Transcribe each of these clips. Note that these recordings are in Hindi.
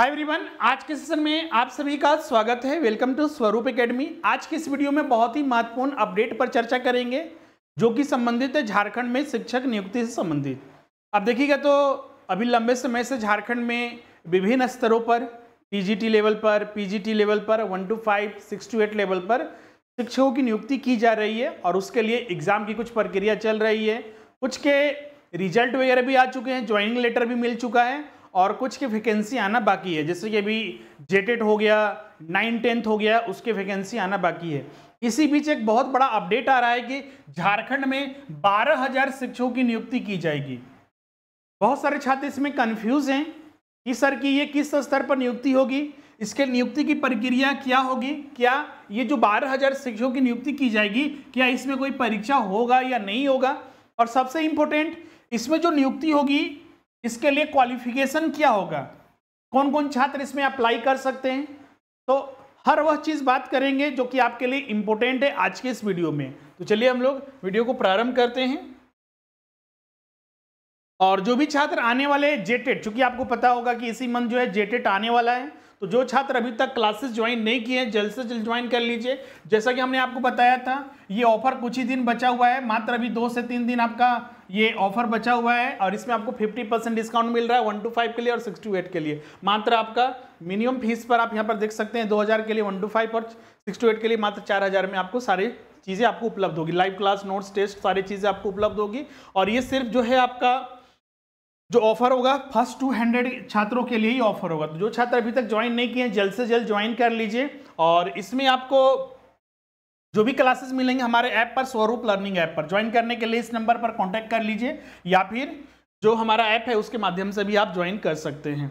हाय एवरीवन आज के सेशन में आप सभी का स्वागत है वेलकम टू स्वरूप एकेडमी आज के इस वीडियो में बहुत ही महत्वपूर्ण अपडेट पर चर्चा करेंगे जो कि संबंधित है झारखंड में शिक्षक नियुक्ति से संबंधित अब देखिएगा तो अभी लंबे समय से झारखंड में विभिन्न स्तरों पर पीजीटी लेवल पर पीजीटी लेवल पर one two five six two eight level पर शिक्षकों की नियुक्ति की जा रही है और उसके लिए एग्ज़ाम की कुछ प्रक्रिया चल रही है कुछ के रिजल्ट वगैरह भी आ चुके हैं ज्वाइनिंग लेटर भी मिल चुका है और कुछ की वैकेंसी आना बाकी है जैसे कि अभी जेटेड हो गया नाइन टेंथ हो गया उसके वैकेंसी आना बाकी है इसी बीच एक बहुत बड़ा अपडेट आ रहा है कि झारखंड में बारह हजार शिक्षकों की नियुक्ति की जाएगी बहुत सारे छात्र इसमें कंफ्यूज हैं कि सर की ये किस स्तर पर नियुक्ति होगी इसके नियुक्ति की प्रक्रिया क्या होगी क्या ये जो बारह हजार शिक्षकों की नियुक्ति की जाएगी क्या इसमें कोई परीक्षा होगा या नहीं होगा और सबसे इम्पोर्टेंट इसमें जो नियुक्ति होगी इसके लिए क्वालिफिकेशन क्या होगा कौन कौन छात्र इसमें अप्लाई कर सकते हैं तो हर वह चीज़ बात करेंगे जो कि आपके लिए इम्पोर्टेंट है आज के इस वीडियो में तो चलिए हम लोग वीडियो को प्रारंभ करते हैं और जो भी छात्र आने वाले हैं जेटेट चूंकि आपको पता होगा कि इसी मंथ जो है जेटेट आने वाला है तो जो छात्र अभी तक क्लासेस ज्वाइन नहीं किए हैं जल्द से जल्द ज्वाइन कर लीजिए जैसा कि हमने आपको बताया था ये ऑफर कुछ ही दिन बचा हुआ है मात्र अभी दो से तीन दिन आपका ये ऑफर बचा हुआ है और इसमें आपको 50 परसेंट डिस्काउंट मिल रहा है वन टू फाइव के लिए और सिक्स टू एट के लिए मात्र आपका मिनिमम फीस पर आप यहाँ पर देख सकते हैं दो के लिए वन टू फाइव और सिक्स टू एट के लिए मात्र हज़ार में आपको सारे चीज़ें आपको उपलब्ध होगी लाइव क्लास नोट्स टेस्ट सारी चीज़ें आपको उपलब्ध होगी और ये सिर्फ जो है आपका जो ऑफर होगा फर्स्ट टू हंड्रेड छात्रों के लिए ही ऑफर होगा तो जो छात्र अभी तक ज्वाइन नहीं किए हैं जल्द से जल्द ज्वाइन कर लीजिए और इसमें आपको जो भी क्लासेस मिलेंगे हमारे ऐप पर स्वरूप लर्निंग ऐप पर ज्वाइन करने के लिए इस नंबर पर कॉन्टैक्ट कर लीजिए या फिर जो हमारा ऐप है उसके माध्यम से भी आप ज्वाइन कर सकते हैं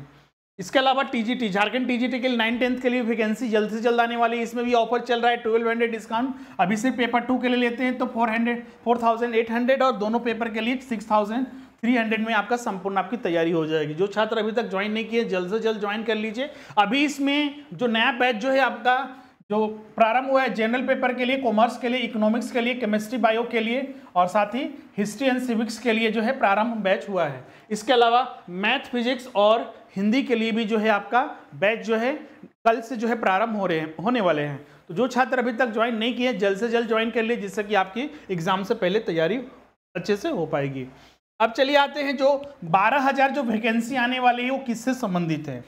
इसके अलावा टीजीटी झारखंड टीजीटी के लिए नाइन टेंथ के लिए वैकेंसी जल्द से जल्द आने वाली है इसमें भी ऑफर चल रहा है ट्वेल्व हंड्रेड डिस्काउंट अभी सिर्फ पेपर टू के लिए लेते हैं तो four hundred four thousand eight hundred और दोनों पेपर के लिए सिक्स थाउजेंड 300 में आपका संपूर्ण आपकी तैयारी हो जाएगी जो छात्र अभी तक ज्वाइन नहीं किए जल्द से जल्द ज्वाइन कर लीजिए अभी इसमें जो नया बैच जो है आपका जो प्रारंभ हुआ है जनरल पेपर के लिए कॉमर्स के लिए इकोनॉमिक्स के लिए केमिस्ट्री बायो के लिए और साथ ही हिस्ट्री एंड सिविक्स के लिए जो है प्रारंभ बैच हुआ है इसके अलावा मैथ फिजिक्स और हिंदी के लिए भी जो है आपका बैच जो है कल से जो है प्रारंभ हो रहे हैं होने वाले हैं तो जो छात्र अभी तक ज्वाइन नहीं किए जल्द से जल्द ज्वाइन कर लिए जिससे कि आपकी एग्जाम से पहले तैयारी अच्छे से हो पाएगी अब चलिए आते हैं जो बारह हजार जो वैकेंसी आने वाली है वो किससे संबंधित है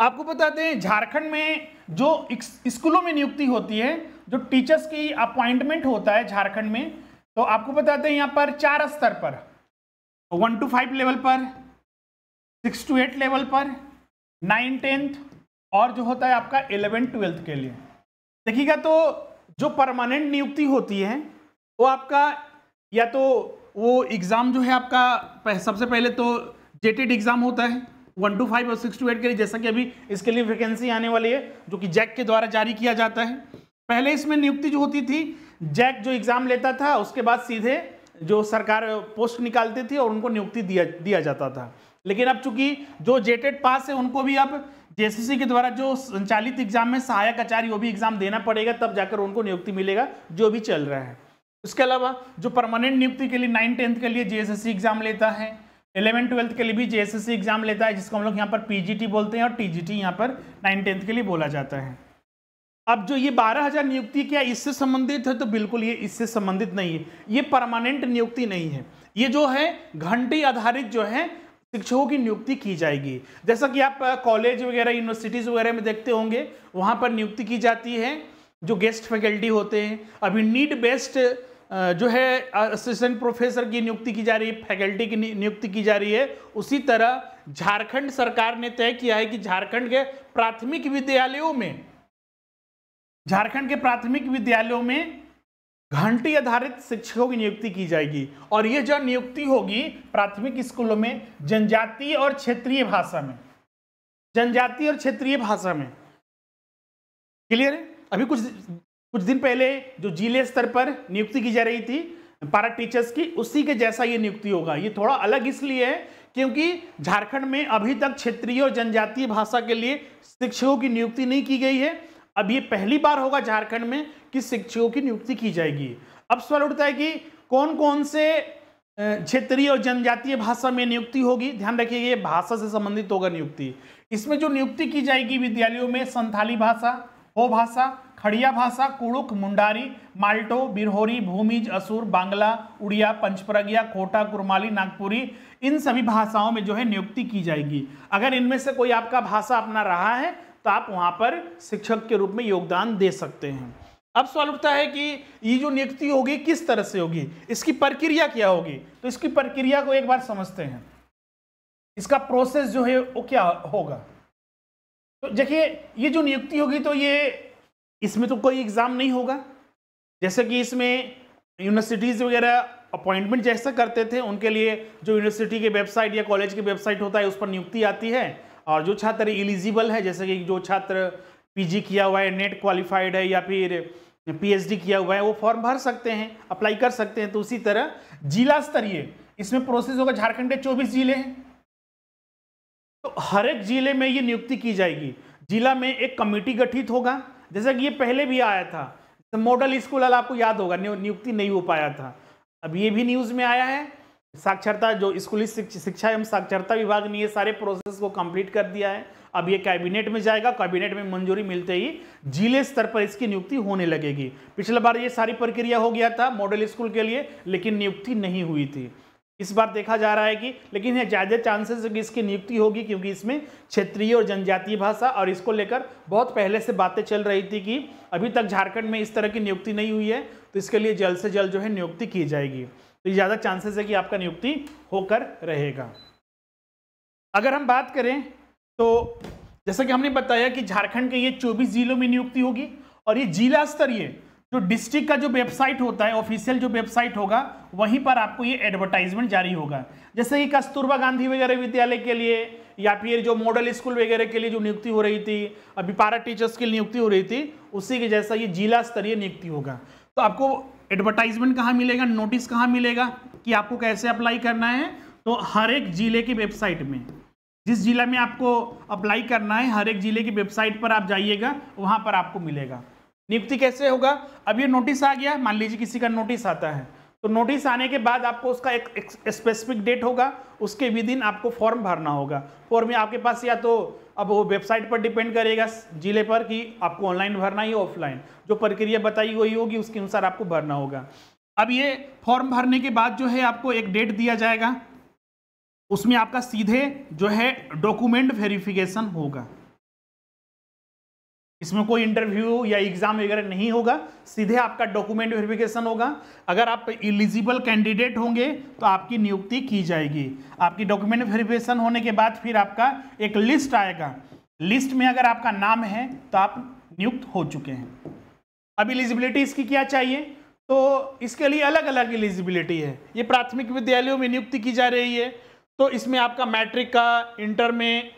आपको बताते हैं झारखंड में जो स्कूलों में नियुक्ति होती है जो टीचर्स की अपॉइंटमेंट होता है झारखंड में तो आपको बताते हैं यहाँ पर चार स्तर पर वन टू फाइव लेवल पर सिक्स टू एट लेवल पर नाइन टेंथ और जो होता है आपका एलेवेंथ ट्वेल्थ के लिए देखिएगा तो जो परमानेंट नियुक्ति होती है वो आपका या तो वो एग्ज़ाम जो है आपका सबसे पहले तो जेटेड एग्ज़ाम होता है वन टू फाइव और सिक्स टू एट के लिए जैसा कि अभी इसके लिए वैकेंसी आने वाली है जो कि जैक के द्वारा जारी किया जाता है पहले इसमें नियुक्ति जो होती थी जैक जो एग्ज़ाम लेता था उसके बाद सीधे जो सरकार पोस्ट निकालती थी और उनको नियुक्ति दिया दिया जाता था लेकिन अब चूंकि जो जेटेड पास है उनको भी अब जेसीसी के द्वारा जो संचालित एग्जाम में सहायक आचार्य वो भी एग्जाम देना पड़ेगा तब जाकर उनको नियुक्ति मिलेगा जो भी चल रहा है उसके अलावा जो परमानेंट नियुक्ति के लिए नाइन टेंथ के लिए जेएसएससी एग्जाम लेता है इलेवन ट्वेल्थ के लिए भी जेएसएससी एग्जाम लेता है जिसको हम लोग यहाँ पर पीजीटी बोलते हैं और टीजीटी यहाँ पर नाइन टेंथ के लिए बोला जाता है अब जो ये बारह हज़ार नियुक्ति क्या इससे संबंधित है तो बिल्कुल ये इससे संबंधित नहीं है ये परमानेंट नियुक्ति नहीं है ये जो है घंटे आधारित जो है शिक्षकों की नियुक्ति की जाएगी जैसा कि आप कॉलेज वगैरह यूनिवर्सिटीज़ वगैरह में देखते होंगे वहाँ पर नियुक्ति की जाती है जो गेस्ट फैकल्टी होते हैं अभी नीट बेस्ट जो है असिस्टेंट प्रोफेसर की नियुक्ति की जा रही है फैकल्टी की नियुक्ति की जा रही है उसी तरह झारखंड सरकार ने तय किया है कि झारखंड के प्राथमिक विद्यालयों में झारखंड के प्राथमिक विद्यालयों में घंटी आधारित शिक्षकों की नियुक्ति की जाएगी और ये जो नियुक्ति होगी प्राथमिक स्कूलों में जनजातीय और क्षेत्रीय भाषा में जनजातीय और क्षेत्रीय भाषा में क्लियर है अभी कुछ कुछ दिन पहले जो जिले स्तर पर नियुक्ति की जा रही थी पारा टीचर्स की उसी के जैसा ये नियुक्ति होगा ये थोड़ा अलग इसलिए है क्योंकि झारखंड में अभी तक क्षेत्रीय और जनजातीय भाषा के लिए शिक्षकों की नियुक्ति नहीं की गई है अब ये पहली बार होगा झारखंड में कि शिक्षकों की नियुक्ति की जाएगी अब सवाल उठता है कि कौन कौन से क्षेत्रीय और जनजातीय भाषा में नियुक्ति होगी ध्यान रखिए ये भाषा से संबंधित होगा नियुक्ति इसमें जो नियुक्ति की जाएगी विद्यालयों में संथाली भाषा हो भाषा खड़िया भाषा कुड़ुक मुंडारी माल्टो बिरहोरी भूमिज असुर बांग्ला उड़िया पंचप्रगिया कोटा कुरमाली नागपुरी इन सभी भाषाओं में जो है नियुक्ति की जाएगी अगर इनमें से कोई आपका भाषा अपना रहा है तो आप वहाँ पर शिक्षक के रूप में योगदान दे सकते हैं अब सवाल उठता है कि ये जो नियुक्ति होगी किस तरह से होगी इसकी प्रक्रिया क्या होगी तो इसकी प्रक्रिया को एक बार समझते हैं इसका प्रोसेस जो है वो क्या होगा तो देखिए ये जो नियुक्ति होगी तो ये इसमें तो कोई एग्ज़ाम नहीं होगा जैसे कि इसमें यूनिवर्सिटीज़ वगैरह अपॉइंटमेंट जैसा करते थे उनके लिए जो यूनिवर्सिटी के वेबसाइट या कॉलेज की वेबसाइट होता है उस पर नियुक्ति आती है और जो छात्र एलिजिबल है जैसे कि जो छात्र पीजी किया हुआ है नेट क्वालिफाइड है या फिर पीएचडी किया हुआ है वो फॉर्म भर सकते हैं अप्लाई कर सकते हैं तो उसी तरह जिला स्तरीय इसमें प्रोसेस होगा झारखंड के चौबीस जिले हैं तो हर एक जिले में ये नियुक्ति की जाएगी जिला में एक कमेटी गठित होगा जैसा कि ये पहले भी आया था तो मॉडल स्कूल वाला आपको याद होगा नियुक्ति नहीं हो पाया था अब ये भी न्यूज़ में आया है साक्षरता जो स्कूली शिक्षा एवं साक्षरता विभाग ने ये सारे प्रोसेस को कंप्लीट कर दिया है अब ये कैबिनेट में जाएगा कैबिनेट में मंजूरी मिलते ही जिले स्तर पर इसकी नियुक्ति होने लगेगी पिछले बार ये सारी प्रक्रिया हो गया था मॉडल स्कूल के लिए लेकिन नियुक्ति नहीं हुई थी इस बार देखा जा रहा है कि लेकिन यह ज़्यादा चांसेस कि इसकी नियुक्ति होगी क्योंकि इसमें क्षेत्रीय और जनजातीय भाषा और इसको लेकर बहुत पहले से बातें चल रही थी कि अभी तक झारखंड में इस तरह की नियुक्ति नहीं हुई है तो इसके लिए जल्द से जल्द जो है नियुक्ति की जाएगी तो ज़्यादा चांसेस है कि आपका नियुक्ति होकर रहेगा अगर हम बात करें तो जैसा कि हमने बताया कि झारखंड के ये चौबीस जिलों में नियुक्ति होगी और ये जिला स्तरीय जो डिस्ट्रिक्ट का जो वेबसाइट होता है ऑफिशियल जो वेबसाइट होगा वहीं पर आपको ये एडवर्टाइजमेंट जारी होगा जैसे कि कस्तूरबा गांधी वगैरह विद्यालय के लिए या फिर जो मॉडल स्कूल वगैरह के लिए जो नियुक्ति हो रही थी अभी पारा टीचर्स की नियुक्ति हो रही थी उसी के जैसा ये जिला स्तरीय नियुक्ति होगा तो आपको एडवर्टाइजमेंट कहाँ मिलेगा नोटिस कहाँ मिलेगा कि आपको कैसे अप्लाई करना है तो हर एक जिले की वेबसाइट में जिस जिला में आपको अप्लाई करना है हर एक जिले की वेबसाइट पर आप जाइएगा वहाँ पर आपको मिलेगा नियुक्ति कैसे होगा अब ये नोटिस आ गया मान लीजिए किसी का नोटिस आता है तो नोटिस आने के बाद आपको उसका एक, स्पेसिफिक डेट होगा उसके विद इन आपको फॉर्म भरना होगा फॉर्म आपके पास या तो अब वो वेबसाइट पर डिपेंड करेगा जिले पर कि आपको ऑनलाइन भरना है ऑफलाइन जो प्रक्रिया बताई हुई होगी उसके अनुसार आपको भरना होगा अब ये फॉर्म भरने के बाद जो है आपको एक डेट दिया जाएगा उसमें आपका सीधे जो है डॉक्यूमेंट वेरिफिकेशन होगा इसमें कोई इंटरव्यू या एग्जाम वगैरह नहीं होगा सीधे आपका डॉक्यूमेंट वेरिफिकेशन होगा अगर आप एलिजिबल कैंडिडेट होंगे तो आपकी नियुक्ति की जाएगी आपकी डॉक्यूमेंट वेरिफिकेशन होने के बाद फिर आपका एक लिस्ट आएगा लिस्ट में अगर आपका नाम है तो आप नियुक्त हो चुके हैं अब इलिजिबिलिटी इसकी क्या चाहिए तो इसके लिए अलग अलग इलिजिबिलिटी है ये प्राथमिक विद्यालयों में नियुक्ति की जा रही है तो इसमें आपका मैट्रिक का इंटर में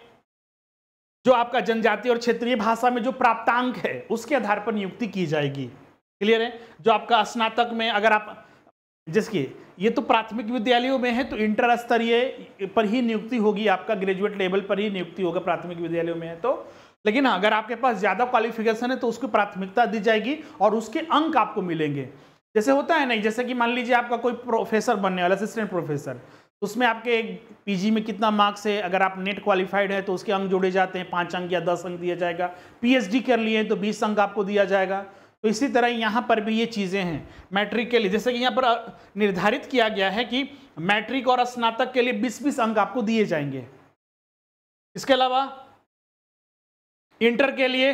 जो आपका जनजातीय और क्षेत्रीय भाषा में जो प्राप्तांक है उसके आधार पर नियुक्ति की जाएगी क्लियर है जो आपका स्नातक में अगर आप जिसकी ये तो प्राथमिक विद्यालयों में है तो इंटर स्तरीय पर ही नियुक्ति होगी आपका ग्रेजुएट लेवल पर ही नियुक्ति होगा प्राथमिक विद्यालयों में है तो लेकिन हाँ, अगर आपके पास ज़्यादा क्वालिफिकेशन है तो उसको प्राथमिकता दी जाएगी और उसके अंक आपको मिलेंगे जैसे होता है नहीं जैसे कि मान लीजिए आपका कोई प्रोफेसर बनने वाला असिस्टेंट प्रोफेसर उसमें आपके पीजी में कितना मार्क्स है अगर आप नेट क्वालिफाइड है तो उसके अंक जोड़े जाते हैं पाँच अंक या दस अंक दिया जाएगा पीएचडी कर लिए तो बीस अंक आपको दिया जाएगा तो इसी तरह यहाँ पर भी ये चीज़ें हैं मैट्रिक के लिए जैसे कि यहाँ पर निर्धारित किया गया है कि मैट्रिक और स्नातक के लिए बीस बीस अंक आपको दिए जाएंगे इसके अलावा इंटर के लिए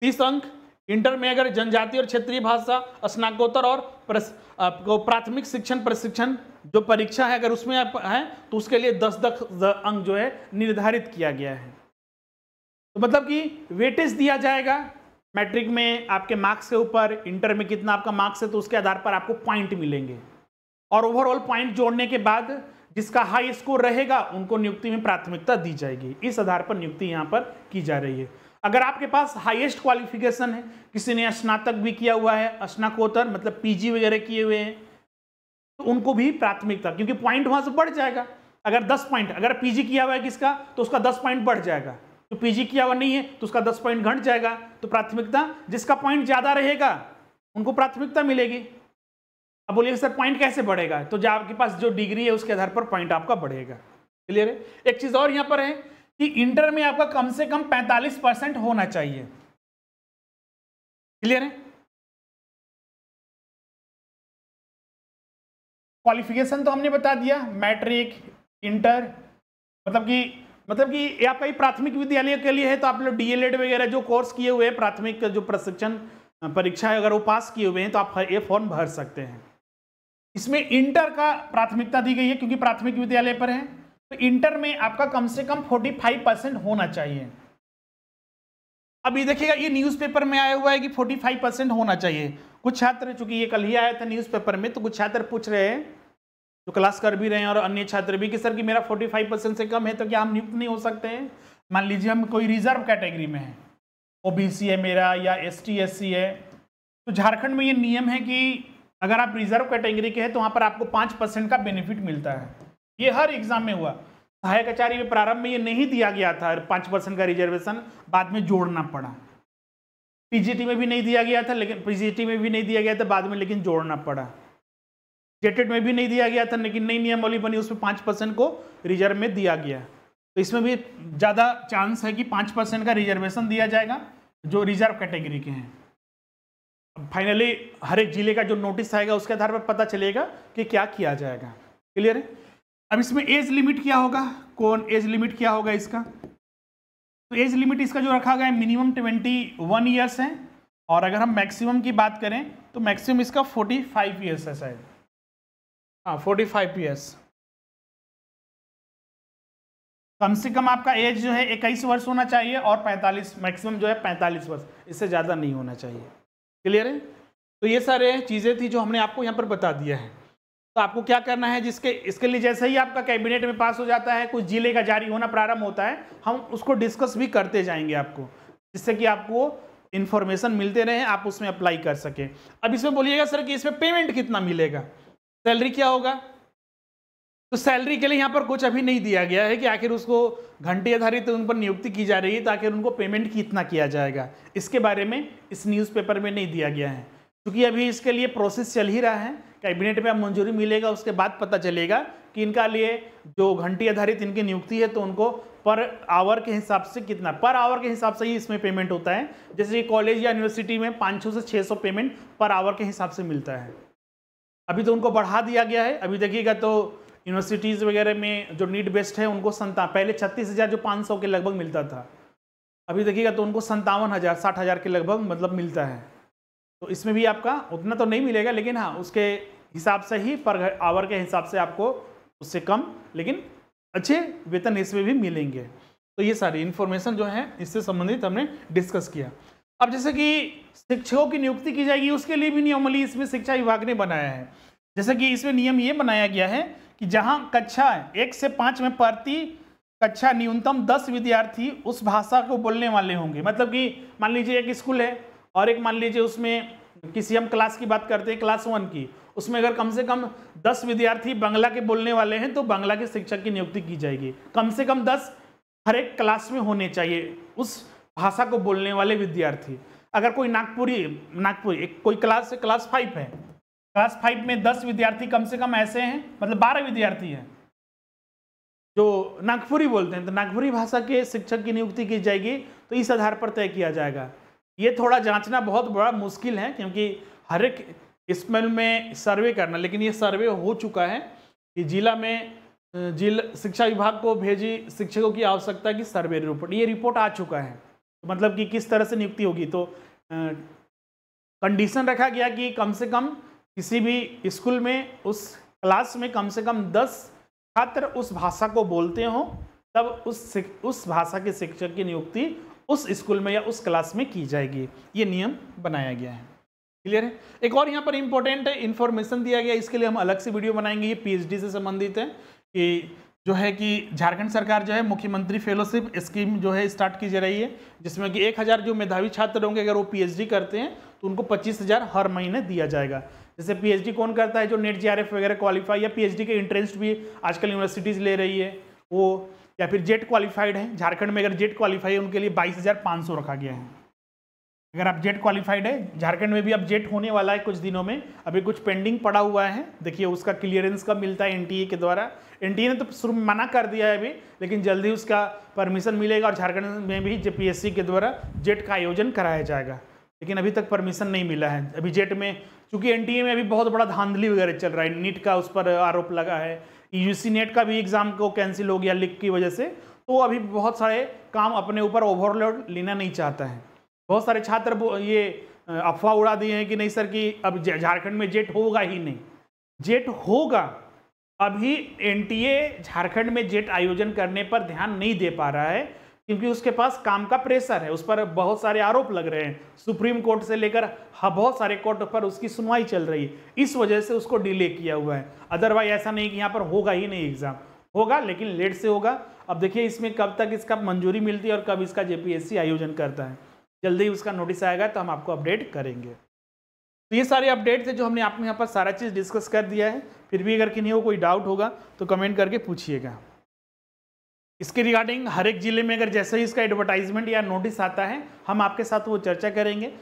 तीस अंक इंटर में अगर जनजाति और क्षेत्रीय भाषा स्नातकोत्तर और प्राथमिक शिक्षण प्रशिक्षण जो परीक्षा है अगर उसमें आप हैं तो उसके लिए दस दस अंक जो है निर्धारित किया गया है तो मतलब कि वेटेज दिया जाएगा मैट्रिक में आपके मार्क्स के ऊपर इंटर में कितना आपका मार्क्स है तो उसके आधार पर आपको पॉइंट मिलेंगे और ओवरऑल पॉइंट जोड़ने के बाद जिसका हाई स्कोर रहेगा उनको नियुक्ति में प्राथमिकता दी जाएगी इस आधार पर नियुक्ति यहाँ पर की जा रही है अगर आपके पास हाईएस्ट क्वालिफिकेशन है किसी ने स्नातक भी किया हुआ है स्नाकोत्तर मतलब पीजी वगैरह किए हुए हैं तो उनको भी प्राथमिकता क्योंकि पॉइंट वहां से बढ़ जाएगा अगर दस पॉइंट अगर पीजी किया हुआ है किसका तो उसका दस पॉइंट बढ़ जाएगा तो पीजी किया हुआ नहीं है तो उसका दस पॉइंट घट जाएगा तो प्राथमिकता जिसका पॉइंट ज्यादा रहेगा उनको प्राथमिकता मिलेगी अब बोलिए सर पॉइंट कैसे बढ़ेगा तो जो आपके पास जो डिग्री है उसके आधार पर पॉइंट आपका बढ़ेगा क्लियर है एक चीज और यहां पर है कि इंटर में आपका कम से कम पैंतालीस परसेंट होना चाहिए क्लियर है क्वालिफिकेशन तो हमने बता दिया मैट्रिक इंटर मतलब कि मतलब कि आपका प्राथमिक विद्यालय के लिए है तो आप लोग डीएलएड वगैरह जो कोर्स किए हुए हैं प्राथमिक जो प्रशिक्षण परीक्षा है अगर वो पास किए हुए हैं तो आप ये फॉर्म भर सकते हैं इसमें इंटर का प्राथमिकता दी गई है क्योंकि प्राथमिक विद्यालय पर है तो इंटर में आपका कम से कम 45 परसेंट होना चाहिए अब ये देखिएगा ये न्यूज़पेपर में आया हुआ है कि 45 परसेंट होना चाहिए कुछ छात्र चूंकि ये कल ही आया था न्यूज़पेपर में तो कुछ छात्र पूछ रहे हैं जो क्लास कर भी रहे हैं और अन्य छात्र भी कि सर कि मेरा 45 परसेंट से कम है तो क्या हम नियुक्त नहीं हो सकते हैं मान लीजिए हम कोई रिजर्व कैटेगरी में हैं ओबीसी है मेरा या एसटी एससी है तो झारखंड में ये नियम है कि अगर आप रिजर्व कैटेगरी के हैं तो वहाँ पर आपको पाँच परसेंट का बेनिफिट मिलता है ये हर एग्जाम में हुआ सहायक आचार्य में प्रारंभ में ये नहीं दिया गया था पाँच परसेंट का रिजर्वेशन बाद में जोड़ना पड़ा पीजीटी में भी नहीं दिया गया था लेकिन पीजीटी में भी नहीं दिया गया था बाद में लेकिन जोड़ना पड़ा जेटेड में भी नहीं दिया गया था लेकिन नई नियमावली बनी उसमें पाँच परसेंट को रिजर्व में दिया गया तो इसमें भी ज़्यादा चांस है कि पाँच परसेंट का रिजर्वेशन दिया जाएगा जो रिजर्व कैटेगरी के हैं फाइनली हर एक जिले का जो नोटिस आएगा उसके आधार पर पता चलेगा कि क्या किया जाएगा क्लियर है अब इसमें एज लिमिट क्या होगा कौन एज लिमिट क्या होगा इसका तो एज लिमिट इसका जो रखा गया है मिनिमम ट्वेंटी वन ईयर्स है और अगर हम मैक्सिमम की बात करें तो मैक्सिमम इसका फोर्टी फाइव ईयर्स है शायद हाँ फोर्टी फाइव ईयर्स कम से कम आपका एज जो है इक्कीस वर्ष होना चाहिए और पैंतालीस मैक्सिमम जो है पैंतालीस वर्ष इससे ज़्यादा नहीं होना चाहिए क्लियर है तो ये सारे चीज़ें थी जो हमने आपको यहाँ पर बता दिया है तो आपको क्या करना है जिसके इसके लिए जैसे ही आपका कैबिनेट में पास हो जाता है कुछ जिले का जारी होना प्रारंभ होता है हम उसको डिस्कस भी करते जाएंगे आपको जिससे कि आपको इन्फॉर्मेशन मिलते रहे आप उसमें अप्लाई कर सकें अब इसमें बोलिएगा सर कि इसमें पेमेंट कितना मिलेगा सैलरी क्या होगा तो सैलरी के लिए यहाँ पर कुछ अभी नहीं दिया गया है कि आखिर उसको घंटे आधारित तो उन पर नियुक्ति की जा रही है तो आखिर उनको पेमेंट कितना किया जाएगा इसके बारे में इस न्यूज़पेपर में नहीं दिया गया है क्योंकि अभी इसके लिए प्रोसेस चल ही रहा है कैबिनेट में अब मंजूरी मिलेगा उसके बाद पता चलेगा कि इनका लिए जो घंटी आधारित इनकी नियुक्ति है तो उनको पर आवर के हिसाब से कितना पर आवर के हिसाब से ही इसमें पेमेंट होता है जैसे कॉलेज या यूनिवर्सिटी में पाँच से छः पेमेंट पर आवर के हिसाब से मिलता है अभी तो उनको बढ़ा दिया गया है अभी देखिएगा तो यूनिवर्सिटीज़ वगैरह में जो नीट बेस्ट है उनको संता पहले छत्तीस हज़ार जो पाँच सौ के लगभग मिलता था अभी देखिएगा तो उनको संतावन हज़ार साठ हज़ार के लगभग मतलब मिलता है तो इसमें भी आपका उतना तो नहीं मिलेगा लेकिन हाँ उसके हिसाब से ही पर आवर के हिसाब से आपको उससे कम लेकिन अच्छे वेतन इसमें भी मिलेंगे तो ये सारी इन्फॉर्मेशन जो है इससे संबंधित हमने डिस्कस किया अब जैसे कि शिक्षकों की नियुक्ति की जाएगी उसके लिए भी नियमली इसमें शिक्षा विभाग ने बनाया है जैसे कि इसमें नियम ये बनाया गया है कि जहाँ कक्षा एक से पाँच में प्रति कक्षा न्यूनतम दस विद्यार्थी उस भाषा को बोलने वाले होंगे मतलब कि मान लीजिए एक स्कूल है और एक मान लीजिए उसमें किसी हम क्लास की बात करते हैं क्लास वन की उसमें अगर कम से कम दस विद्यार्थी बांग्ला के बोलने वाले हैं तो बांग्ला के शिक्षक की नियुक्ति की जाएगी कम से कम दस हर एक क्लास में होने चाहिए उस भाषा को बोलने वाले विद्यार्थी अगर कोई नागपुरी नागपुरी एक कोई क्लास से क्लास फाइव है क्लास फाइव में दस विद्यार्थी कम से कम ऐसे हैं मतलब बारह विद्यार्थी हैं जो नागपुरी बोलते हैं तो नागपुरी भाषा के शिक्षक की नियुक्ति की जाएगी तो इस आधार पर तय किया जाएगा ये थोड़ा जांचना बहुत बड़ा मुश्किल है क्योंकि हर एक स्मेल में सर्वे करना लेकिन ये सर्वे हो चुका है कि जिला में जिला शिक्षा विभाग को भेजी शिक्षकों की आवश्यकता की सर्वे रिपोर्ट ये रिपोर्ट आ चुका है मतलब कि किस तरह से नियुक्ति होगी तो कंडीशन रखा गया कि कम से कम किसी भी स्कूल में उस क्लास में कम से कम दस छात्र उस भाषा को बोलते हों तब उस उस भाषा के शिक्षक की नियुक्ति उस स्कूल में या उस क्लास में की जाएगी ये नियम बनाया गया है क्लियर है एक और यहाँ पर इम्पोर्टेंट इन्फॉर्मेशन दिया गया इसके लिए हम अलग से वीडियो बनाएंगे ये पीएचडी से संबंधित है कि जो है कि झारखंड सरकार जो है मुख्यमंत्री फेलोशिप स्कीम जो है स्टार्ट की जा रही है जिसमें कि एक हज़ार जो मेधावी छात्र होंगे अगर वो पीएचडी करते हैं तो उनको पच्चीस हज़ार हर महीने दिया जाएगा जैसे पीएचडी कौन करता है जो नेट जीआरएफ वगैरह क्वालिफाई या पीएचडी के इंट्रेंस भी आजकल यूनिवर्सिटीज़ ले रही है वो या फिर जेट क्वालिफाइड है झारखंड में अगर जेट क्वालिफाई है उनके लिए बाईस रखा गया है अगर आप जेट क्वालिफाइड है झारखंड में भी अब जेट होने वाला है कुछ दिनों में अभी कुछ पेंडिंग पड़ा हुआ है देखिए उसका क्लियरेंस कब मिलता है एनटीए के द्वारा एनटीए ने तो शुरू में मना कर दिया है अभी लेकिन जल्दी उसका परमिशन मिलेगा और झारखंड में भी जे के द्वारा जेट का आयोजन कराया जाएगा लेकिन अभी तक परमिशन नहीं मिला है अभी जेट में चूँकि एन में अभी बहुत बड़ा धांधली वगैरह चल रहा है नीट का उस पर आरोप लगा है यू e नेट का भी एग्ज़ाम को कैंसिल हो गया लीक की वजह से तो अभी बहुत सारे काम अपने ऊपर ओवरलोड लेना नहीं चाहता है बहुत सारे छात्र ये अफवाह उड़ा दिए हैं कि नहीं सर कि अब झारखंड में जेट होगा ही नहीं जेट होगा अभी एनटीए झारखंड में जेट आयोजन करने पर ध्यान नहीं दे पा रहा है क्योंकि उसके पास काम का प्रेशर है उस पर बहुत सारे आरोप लग रहे हैं सुप्रीम कोर्ट से लेकर बहुत सारे कोर्ट पर उसकी सुनवाई चल रही है इस वजह से उसको डिले किया हुआ है अदरवाइज ऐसा नहीं कि यहाँ पर होगा ही नहीं एग्जाम होगा लेकिन लेट से होगा अब देखिए इसमें कब तक इसका मंजूरी मिलती है और कब इसका जेपीएससी आयोजन करता है जल्दी उसका नोटिस आएगा तो हम आपको अपडेट करेंगे तो ये सारे अपडेट थे जो हमने आपको यहाँ पर सारा चीज़ डिस्कस कर दिया है फिर भी अगर किन्हीं को कोई डाउट होगा तो कमेंट करके पूछिएगा इसके रिगार्डिंग हर एक ज़िले में अगर जैसे ही इसका एडवर्टाइजमेंट या नोटिस आता है हम आपके साथ वो चर्चा करेंगे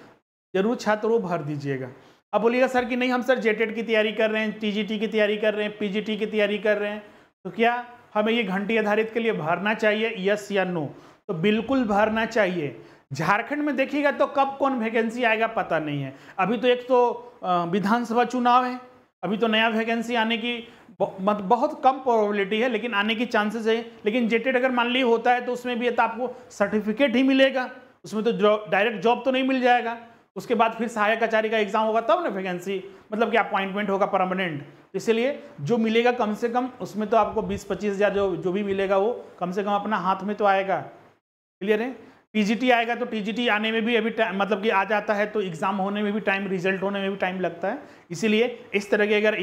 ज़रूर छात्र वो भर दीजिएगा अब बोलिएगा सर कि नहीं हम सर जेटेड e की तैयारी कर रहे हैं टीजीटी की तैयारी कर रहे हैं पीजीटी की तैयारी कर रहे हैं तो क्या हमें ये घंटी आधारित के लिए भरना चाहिए यस या नो तो बिल्कुल भरना चाहिए झारखंड में देखिएगा तो कब कौन वैकेंसी आएगा पता नहीं है अभी तो एक तो विधानसभा चुनाव है अभी तो नया वैकेंसी आने की मत बहुत कम प्रोबेबिलिटी है लेकिन आने की चांसेस है लेकिन जेटेड अगर मान ली होता है तो उसमें भी तो आपको सर्टिफिकेट ही मिलेगा उसमें तो डायरेक्ट जॉब तो नहीं मिल जाएगा उसके बाद फिर सहायक आचार्य का एग्जाम होगा तब ना वैकेंसी मतलब कि अपॉइंटमेंट होगा परमानेंट इसलिए जो मिलेगा कम से कम उसमें तो आपको बीस पच्चीस हज़ार जो जो भी मिलेगा वो कम से कम अपना हाथ में तो आएगा क्लियर है टीजीटी आएगा तो टीजीटी आने में भी अभी मतलब कि आ जाता है तो एग्ज़ाम होने में भी टाइम रिजल्ट होने में भी टाइम लगता है इसीलिए इस तरह की अगर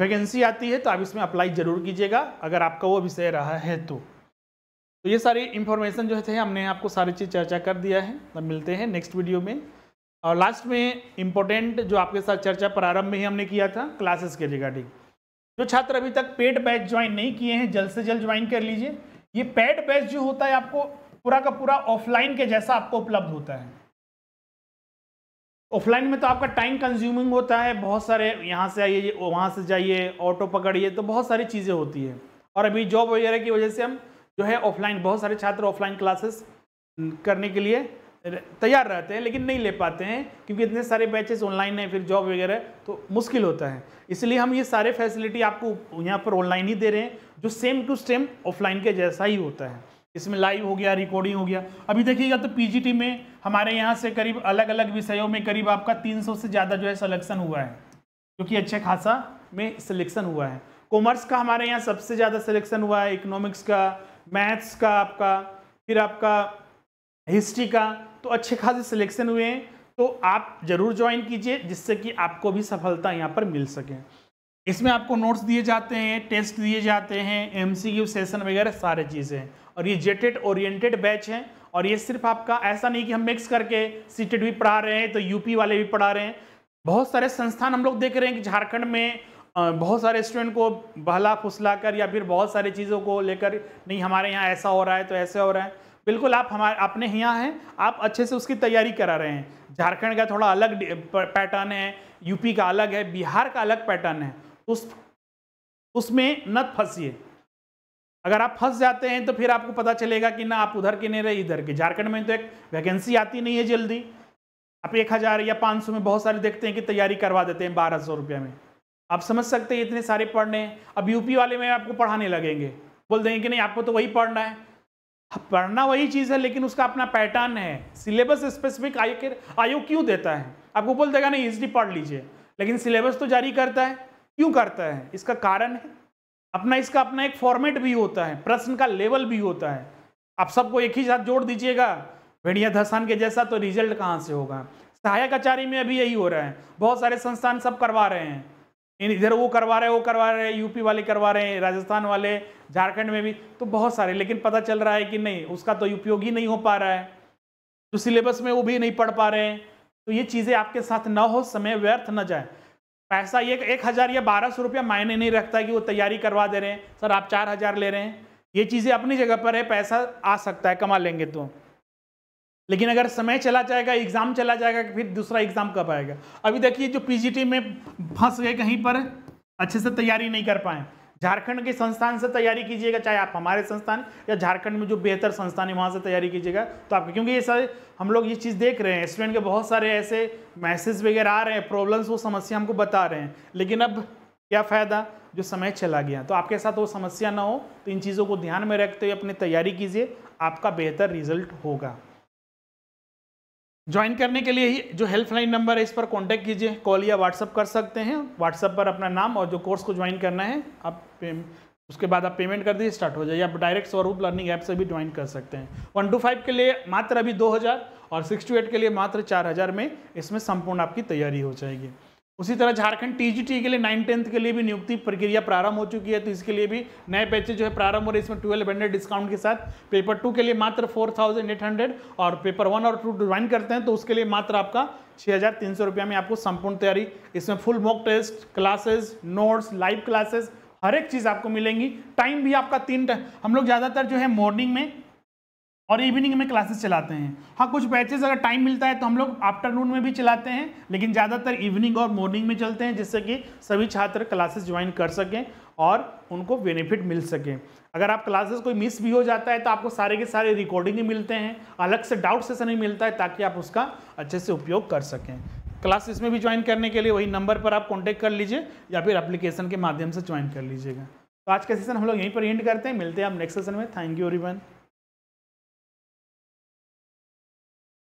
वैकेंसी आती है तो आप इसमें अप्लाई ज़रूर कीजिएगा अगर आपका वो विषय रहा है तो तो ये सारी इन्फॉर्मेशन जो है हमने आपको सारी चीज़ चर्चा कर दिया है अब तो मिलते हैं नेक्स्ट वीडियो में और लास्ट में इम्पोर्टेंट जो आपके साथ चर्चा प्रारंभ में ही हमने किया था क्लासेस के रिगार्डिंग जो छात्र अभी तक पेड बैच ज्वाइन नहीं किए हैं जल्द से जल्द ज्वाइन कर लीजिए ये पेड बैच जो होता है आपको पूरा का पूरा ऑफलाइन के जैसा आपको उपलब्ध होता है ऑफलाइन में तो आपका टाइम कंज्यूमिंग होता है बहुत सारे यहाँ से आइए वहाँ से जाइए ऑटो पकड़िए तो बहुत सारी चीज़ें होती है और अभी जॉब वगैरह की वजह से हम जो है ऑफलाइन बहुत सारे छात्र ऑफलाइन क्लासेस करने के लिए तैयार रहते हैं लेकिन नहीं ले पाते हैं क्योंकि इतने सारे बैचेस ऑनलाइन हैं फिर जॉब वगैरह तो मुश्किल होता है इसलिए हम ये सारे फैसिलिटी आपको यहाँ पर ऑनलाइन ही दे रहे हैं जो सेम टू सेम ऑफलाइन के जैसा ही होता है इसमें लाइव हो गया रिकॉर्डिंग हो गया अभी देखिएगा तो पीजीटी में हमारे यहाँ से करीब अलग अलग विषयों में करीब आपका 300 से ज़्यादा जो है सलेक्शन हुआ है जो कि अच्छे खासा में सिलेक्शन हुआ है कॉमर्स का हमारे यहाँ सबसे ज़्यादा सिलेक्शन हुआ है इकोनॉमिक्स का मैथ्स का आपका फिर आपका हिस्ट्री का तो अच्छे खासे सिलेक्शन हुए हैं तो आप ज़रूर ज्वाइन कीजिए जिससे कि आपको भी सफलता यहाँ पर मिल सके इसमें आपको नोट्स दिए जाते हैं टेस्ट दिए जाते हैं एम सेशन वगैरह सारे चीज़ें और ये जेटेड ओरिएंटेड बैच है और ये सिर्फ आपका ऐसा नहीं कि हम मिक्स करके सीटेड भी पढ़ा रहे हैं तो यूपी वाले भी पढ़ा रहे हैं बहुत सारे संस्थान हम लोग देख रहे हैं कि झारखंड में बहुत सारे स्टूडेंट को बहला फुसला कर या फिर बहुत सारी चीज़ों को लेकर नहीं हमारे यहाँ ऐसा हो रहा है तो ऐसे हो रहा है बिल्कुल आप हमारे अपने यहाँ हैं आप अच्छे से उसकी तैयारी करा रहे हैं झारखंड का थोड़ा अलग पैटर्न है यूपी का अलग है बिहार का अलग पैटर्न है उस उसमें नत फंसी अगर आप फंस जाते हैं तो फिर आपको पता चलेगा कि ना आप उधर के नहीं रहे इधर के झारखंड में तो एक वैकेंसी आती नहीं है जल्दी आप एक हज़ार या पाँच सौ में बहुत सारे देखते हैं कि तैयारी करवा देते हैं बारह सौ रुपये में आप समझ सकते हैं इतने सारे पढ़ने अब यूपी वाले में आपको पढ़ाने लगेंगे बोल देंगे कि नहीं आपको तो वही पढ़ना है हाँ, पढ़ना वही चीज़ है लेकिन उसका अपना पैटर्न है सिलेबस स्पेसिफिक आयोग आयोग क्यों देता है आपको बोल देगा नहीं इजली पढ़ लीजिए लेकिन सिलेबस तो जारी करता है क्यों करता है इसका कारण है अपना इसका अपना एक फॉर्मेट भी होता है प्रश्न का लेवल भी होता है आप सबको एक ही साथ जोड़ दीजिएगा भेड़िया धसान के जैसा तो रिजल्ट कहाँ से होगा सहायक आचार्य में अभी यही हो रहा है बहुत सारे संस्थान सब करवा रहे हैं इधर वो करवा रहे हैं वो करवा रहे हैं यूपी वाले करवा रहे हैं राजस्थान वाले झारखंड में भी तो बहुत सारे लेकिन पता चल रहा है कि नहीं उसका तो उपयोग ही नहीं हो पा रहा है तो सिलेबस में वो भी नहीं पढ़ पा रहे हैं तो ये चीज़ें आपके साथ ना हो समय व्यर्थ ना जाए पैसा ये एक हज़ार या बारह सौ रुपया मायने नहीं रखता कि वो तैयारी करवा दे रहे हैं सर आप चार हज़ार ले रहे हैं ये चीज़ें अपनी जगह पर है पैसा आ सकता है कमा लेंगे तो लेकिन अगर समय चला जाएगा एग्ज़ाम चला जाएगा फिर दूसरा एग्ज़ाम कब आएगा अभी देखिए जो पीजीटी में फंस गए कहीं पर अच्छे से तैयारी नहीं कर पाए झारखंड के संस्थान से तैयारी कीजिएगा चाहे आप हमारे संस्थान या झारखंड में जो बेहतर संस्थान है वहाँ से तैयारी कीजिएगा तो आप क्योंकि ये सारे हम लोग ये चीज़ देख रहे हैं स्टूडेंट के बहुत सारे ऐसे मैसेज वगैरह आ रहे हैं प्रॉब्लम्स वो समस्या हमको बता रहे हैं लेकिन अब क्या फ़ायदा जो समय चला गया तो आपके साथ वो समस्या ना हो तो इन चीज़ों को ध्यान में रखते हुए अपनी तैयारी कीजिए आपका बेहतर रिजल्ट होगा ज्वाइन करने के लिए ही जो हेल्पलाइन नंबर है इस पर कांटेक्ट कीजिए कॉल या व्हाट्सअप कर सकते हैं व्हाट्सअप पर अपना नाम और जो कोर्स को ज्वाइन करना है आप उसके बाद आप पेमेंट कर दीजिए स्टार्ट हो जाए आप डायरेक्ट स्वरूप लर्निंग ऐप से भी ज्वाइन कर सकते हैं वन टू फाइव के लिए मात्र अभी दो हज़ार और सिक्स टू एट के लिए मात्र चार हज़ार में इसमें संपूर्ण आपकी तैयारी हो जाएगी उसी तरह झारखंड टीजीटी के लिए नाइन टेंथ के लिए भी नियुक्ति प्रक्रिया प्रारंभ हो चुकी है तो इसके लिए भी नए बैचे जो है प्रारंभ हो रहे इसमें ट्वेल्व हंड्रेड डिस्काउंट के साथ पेपर टू के लिए मात्र फोर थाउजेंड एट हंड्रेड और पेपर वन और टू ज्वाइन करते हैं तो उसके लिए मात्र आपका छः हज़ार तीन सौ रुपया में आपको संपूर्ण तैयारी इसमें full mock test classes notes live classes हर एक चीज़ आपको मिलेंगी टाइम भी आपका तीन टाइम हम लोग ज़्यादातर जो है मॉर्निंग में और इवनिंग में क्लासेस चलाते हैं हाँ कुछ बैचेस अगर टाइम मिलता है तो हम लोग आफ्टरनून में भी चलाते हैं लेकिन ज़्यादातर इवनिंग और मॉर्निंग में चलते हैं जिससे कि सभी छात्र क्लासेस ज्वाइन कर सकें और उनको बेनिफिट मिल सके अगर आप क्लासेस कोई मिस भी हो जाता है तो आपको सारे के सारे रिकॉर्डिंग ही मिलते हैं अलग से डाउट सेशन ही मिलता है ताकि आप उसका अच्छे से उपयोग कर सकें क्लास इसमें भी ज्वाइन करने के लिए वही नंबर पर आप कॉन्टैक्ट कर लीजिए या फिर अप्लीकेशन के माध्यम से ज्वाइन कर लीजिएगा तो आज का सेशन हम लोग यहीं पर एंड करते हैं मिलते हैं आप नेक्स्ट सेशन में थैंक यू रिवन